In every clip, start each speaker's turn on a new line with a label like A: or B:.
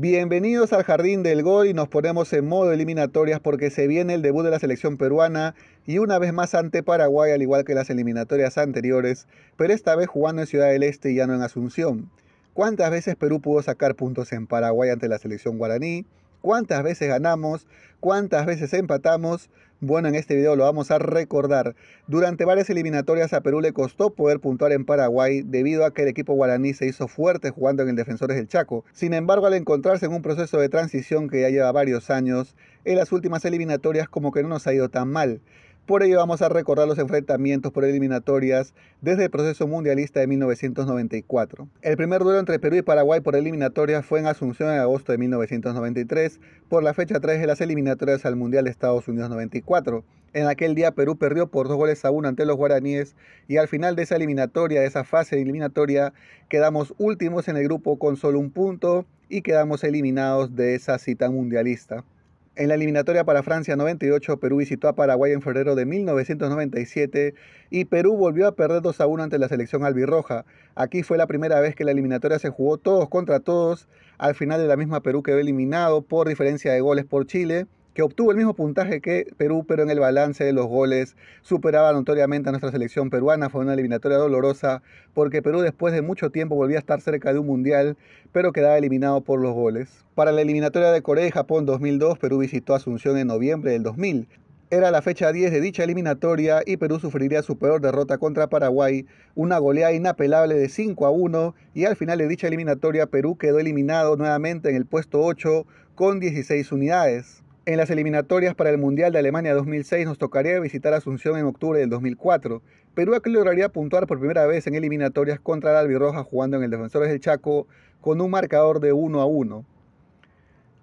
A: Bienvenidos al Jardín del Gol y nos ponemos en modo eliminatorias porque se viene el debut de la selección peruana y una vez más ante Paraguay al igual que las eliminatorias anteriores, pero esta vez jugando en Ciudad del Este y ya no en Asunción. ¿Cuántas veces Perú pudo sacar puntos en Paraguay ante la selección guaraní? cuántas veces ganamos, cuántas veces empatamos. Bueno, en este video lo vamos a recordar. Durante varias eliminatorias a Perú le costó poder puntuar en Paraguay debido a que el equipo guaraní se hizo fuerte jugando en el Defensores del Chaco. Sin embargo, al encontrarse en un proceso de transición que ya lleva varios años, en las últimas eliminatorias como que no nos ha ido tan mal. Por ello vamos a recordar los enfrentamientos por eliminatorias desde el proceso mundialista de 1994. El primer duelo entre Perú y Paraguay por eliminatorias fue en Asunción en agosto de 1993 por la fecha 3 de las eliminatorias al Mundial de Estados Unidos 94. En aquel día Perú perdió por dos goles a uno ante los guaraníes y al final de esa eliminatoria, de esa fase de eliminatoria, quedamos últimos en el grupo con solo un punto y quedamos eliminados de esa cita mundialista. En la eliminatoria para Francia 98, Perú visitó a Paraguay en febrero de 1997 y Perú volvió a perder 2 a 1 ante la selección albirroja. Aquí fue la primera vez que la eliminatoria se jugó todos contra todos. Al final de la misma Perú quedó eliminado por diferencia de goles por Chile que obtuvo el mismo puntaje que Perú, pero en el balance de los goles superaba notoriamente a nuestra selección peruana. Fue una eliminatoria dolorosa porque Perú después de mucho tiempo volvía a estar cerca de un mundial, pero quedaba eliminado por los goles. Para la eliminatoria de Corea y Japón 2002, Perú visitó Asunción en noviembre del 2000. Era la fecha 10 de dicha eliminatoria y Perú sufriría su peor derrota contra Paraguay, una goleada inapelable de 5 a 1 y al final de dicha eliminatoria Perú quedó eliminado nuevamente en el puesto 8 con 16 unidades. En las eliminatorias para el Mundial de Alemania 2006 nos tocaría visitar Asunción en octubre del 2004. Perú lograría puntuar por primera vez en eliminatorias contra la Albirroja jugando en el Defensores del Chaco con un marcador de 1 a 1.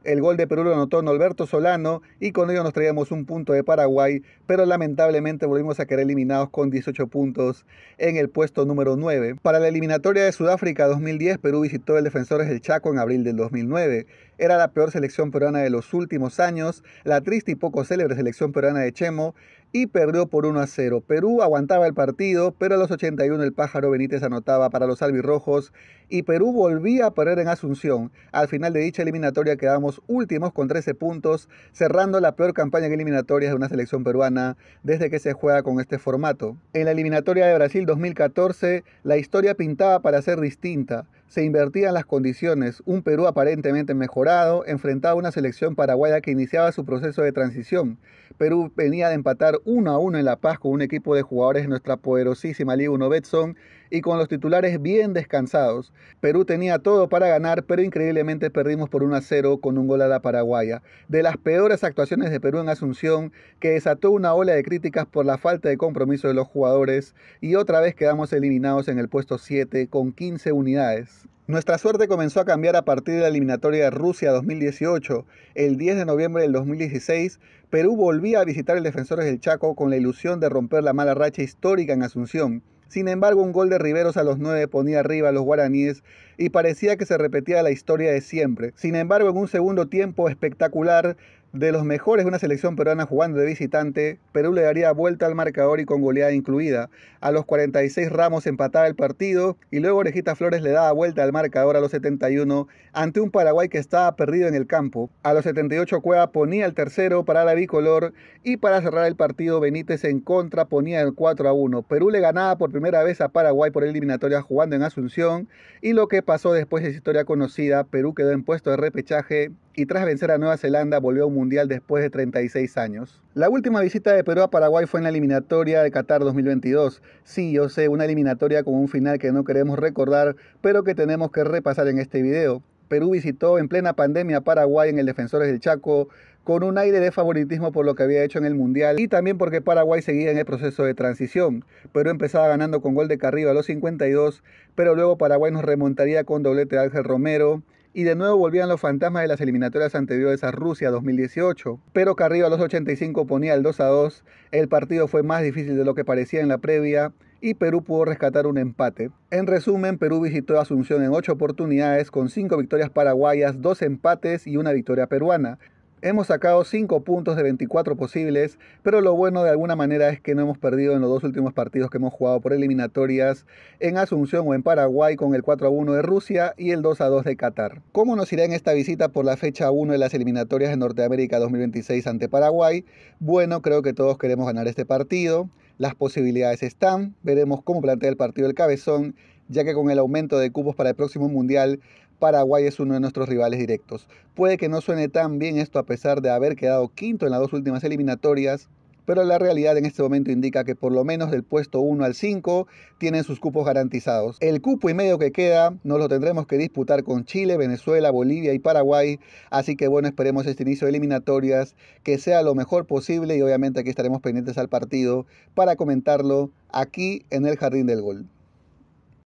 A: El gol de Perú lo anotó Norberto Solano y con ello nos traíamos un punto de Paraguay, pero lamentablemente volvimos a quedar eliminados con 18 puntos en el puesto número 9. Para la eliminatoria de Sudáfrica 2010, Perú visitó el Defensores del Chaco en abril del 2009. Era la peor selección peruana de los últimos años, la triste y poco célebre selección peruana de Chemo, y perdió por 1 a 0. Perú aguantaba el partido, pero a los 81 el pájaro Benítez anotaba para los albirrojos y Perú volvía a perder en Asunción. Al final de dicha eliminatoria quedamos últimos con 13 puntos, cerrando la peor campaña en de una selección peruana desde que se juega con este formato. En la eliminatoria de Brasil 2014, la historia pintaba para ser distinta se invertían las condiciones. Un Perú aparentemente mejorado enfrentaba a una selección paraguaya que iniciaba su proceso de transición. Perú venía de empatar uno a uno en La Paz con un equipo de jugadores de nuestra poderosísima Liga 1 Betson y con los titulares bien descansados. Perú tenía todo para ganar, pero increíblemente perdimos por 1 a 0 con un gol a la paraguaya. De las peores actuaciones de Perú en Asunción, que desató una ola de críticas por la falta de compromiso de los jugadores y otra vez quedamos eliminados en el puesto 7 con 15 unidades. Nuestra suerte comenzó a cambiar a partir de la eliminatoria de Rusia 2018. El 10 de noviembre del 2016, Perú volvía a visitar el Defensores del Chaco con la ilusión de romper la mala racha histórica en Asunción. Sin embargo, un gol de Riveros a los 9 ponía arriba a los guaraníes y parecía que se repetía la historia de siempre. Sin embargo, en un segundo tiempo espectacular, de los mejores de una selección peruana jugando de visitante, Perú le daría vuelta al marcador y con goleada incluida. A los 46 Ramos empataba el partido y luego Orejita Flores le daba vuelta al marcador a los 71 ante un Paraguay que estaba perdido en el campo. A los 78 Cueva ponía el tercero para la bicolor y para cerrar el partido Benítez en contra ponía el 4 a 1. Perú le ganaba por primera vez a Paraguay por eliminatoria jugando en Asunción y lo que pasó después es historia conocida. Perú quedó en puesto de repechaje y tras vencer a Nueva Zelanda volvió a un mundial después de 36 años. La última visita de Perú a Paraguay fue en la eliminatoria de Qatar 2022. Sí, yo sé, una eliminatoria con un final que no queremos recordar, pero que tenemos que repasar en este video. Perú visitó en plena pandemia a Paraguay en el Defensores del Chaco con un aire de favoritismo por lo que había hecho en el Mundial y también porque Paraguay seguía en el proceso de transición. Perú empezaba ganando con gol de Carrillo a los 52, pero luego Paraguay nos remontaría con doblete de Ángel Romero y de nuevo volvían los fantasmas de las eliminatorias anteriores a Rusia 2018. Pero Carrillo a los 85 ponía el 2 a 2, el partido fue más difícil de lo que parecía en la previa y Perú pudo rescatar un empate. En resumen, Perú visitó Asunción en 8 oportunidades con 5 victorias paraguayas, 2 empates y una victoria peruana. Hemos sacado 5 puntos de 24 posibles, pero lo bueno de alguna manera es que no hemos perdido en los dos últimos partidos que hemos jugado por eliminatorias en Asunción o en Paraguay con el 4 a 1 de Rusia y el 2 a 2 de Qatar. ¿Cómo nos irá en esta visita por la fecha 1 de las eliminatorias de Norteamérica 2026 ante Paraguay? Bueno, creo que todos queremos ganar este partido. Las posibilidades están, veremos cómo plantea el partido el cabezón ya que con el aumento de cupos para el próximo Mundial, Paraguay es uno de nuestros rivales directos. Puede que no suene tan bien esto a pesar de haber quedado quinto en las dos últimas eliminatorias, pero la realidad en este momento indica que por lo menos del puesto 1 al 5 tienen sus cupos garantizados. El cupo y medio que queda nos lo tendremos que disputar con Chile, Venezuela, Bolivia y Paraguay, así que bueno, esperemos este inicio de eliminatorias que sea lo mejor posible y obviamente aquí estaremos pendientes al partido para comentarlo aquí en el Jardín del Gol.